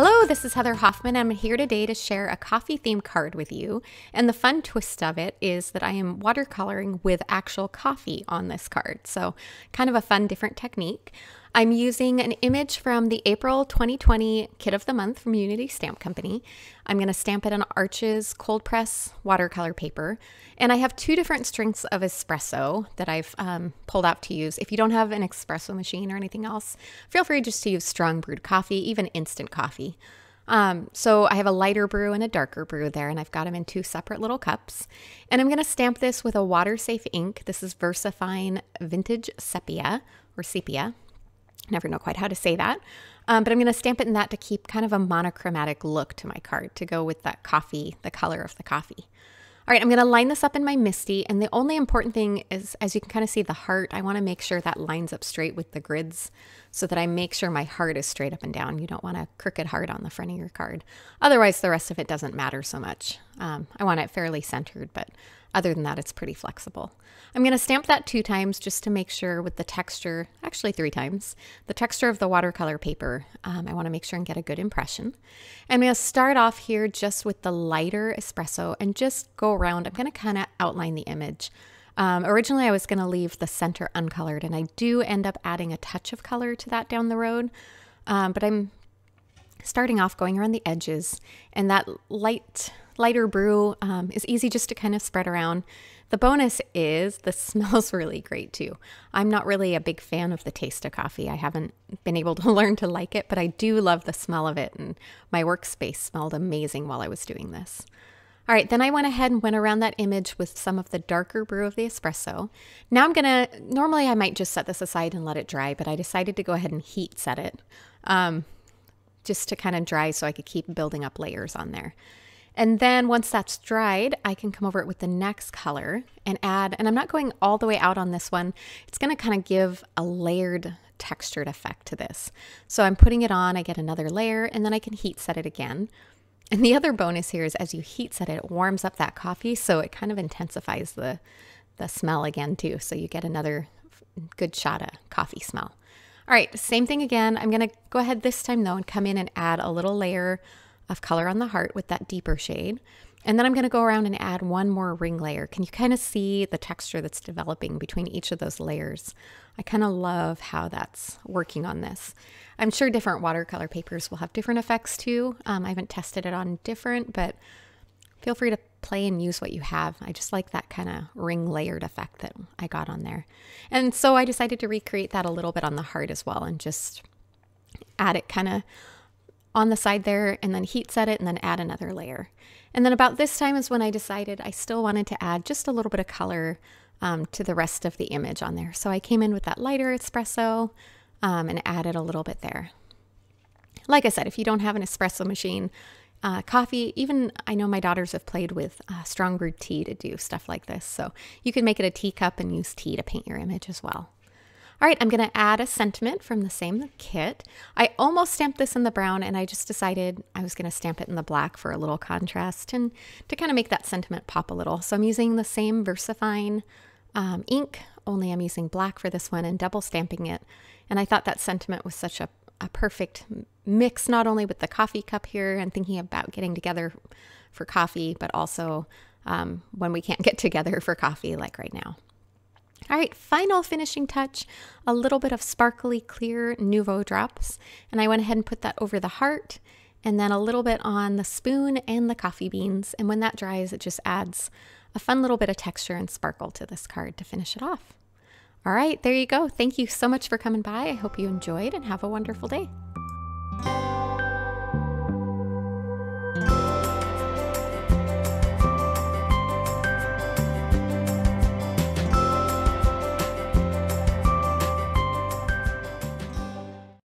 Hello, this is Heather Hoffman. I'm here today to share a coffee theme card with you. And the fun twist of it is that I am watercoloring with actual coffee on this card. So, kind of a fun, different technique. I'm using an image from the April 2020 Kit of the Month from Unity Stamp Company. I'm going to stamp it on Arches cold press watercolor paper. And I have two different strengths of espresso that I've um, pulled out to use. If you don't have an espresso machine or anything else, feel free just to use strong brewed coffee, even instant coffee. Um, so I have a lighter brew and a darker brew there, and I've got them in two separate little cups. And I'm going to stamp this with a water safe ink. This is VersaFine Vintage Sepia or Sepia never know quite how to say that. Um, but I'm going to stamp it in that to keep kind of a monochromatic look to my card to go with that coffee, the color of the coffee. All right, I'm going to line this up in my Misty. And the only important thing is, as you can kind of see the heart, I want to make sure that lines up straight with the grids so that I make sure my heart is straight up and down. You don't want a crooked heart on the front of your card. Otherwise, the rest of it doesn't matter so much. Um, I want it fairly centered, but other than that, it's pretty flexible. I'm going to stamp that two times just to make sure with the texture, actually three times, the texture of the watercolor paper. Um, I want to make sure and get a good impression. I'm going to start off here just with the lighter espresso and just go around. I'm going to kind of outline the image. Um, originally, I was going to leave the center uncolored, and I do end up adding a touch of color to that down the road. Um, but I'm starting off going around the edges, and that light, lighter brew um, is easy just to kind of spread around. The bonus is the smells really great too. I'm not really a big fan of the taste of coffee. I haven't been able to learn to like it, but I do love the smell of it, and my workspace smelled amazing while I was doing this. All right, then I went ahead and went around that image with some of the darker brew of the espresso. Now I'm gonna, normally I might just set this aside and let it dry, but I decided to go ahead and heat set it um, just to kind of dry so I could keep building up layers on there. And then once that's dried, I can come over it with the next color and add, and I'm not going all the way out on this one. It's gonna kind of give a layered textured effect to this. So I'm putting it on, I get another layer, and then I can heat set it again. And the other bonus here is as you heat set it, it warms up that coffee, so it kind of intensifies the the smell again too. So you get another good shot of coffee smell. All right, same thing again. I'm gonna go ahead this time though and come in and add a little layer of color on the heart with that deeper shade. And then I'm going to go around and add one more ring layer. Can you kind of see the texture that's developing between each of those layers? I kind of love how that's working on this. I'm sure different watercolor papers will have different effects too. Um, I haven't tested it on different, but feel free to play and use what you have. I just like that kind of ring layered effect that I got on there. And so I decided to recreate that a little bit on the heart as well and just add it kind of on the side there and then heat set it and then add another layer. And then about this time is when I decided I still wanted to add just a little bit of color um, to the rest of the image on there. So I came in with that lighter espresso um, and added a little bit there. Like I said, if you don't have an espresso machine, uh, coffee, even I know my daughters have played with uh, strong brewed tea to do stuff like this. So you can make it a teacup and use tea to paint your image as well. All right, I'm gonna add a sentiment from the same kit. I almost stamped this in the brown and I just decided I was gonna stamp it in the black for a little contrast and to kind of make that sentiment pop a little. So I'm using the same VersaFine um, ink, only I'm using black for this one and double stamping it. And I thought that sentiment was such a, a perfect mix, not only with the coffee cup here and thinking about getting together for coffee, but also um, when we can't get together for coffee like right now. All right, final finishing touch, a little bit of sparkly clear Nouveau drops. And I went ahead and put that over the heart and then a little bit on the spoon and the coffee beans. And when that dries, it just adds a fun little bit of texture and sparkle to this card to finish it off. All right, there you go. Thank you so much for coming by. I hope you enjoyed and have a wonderful day.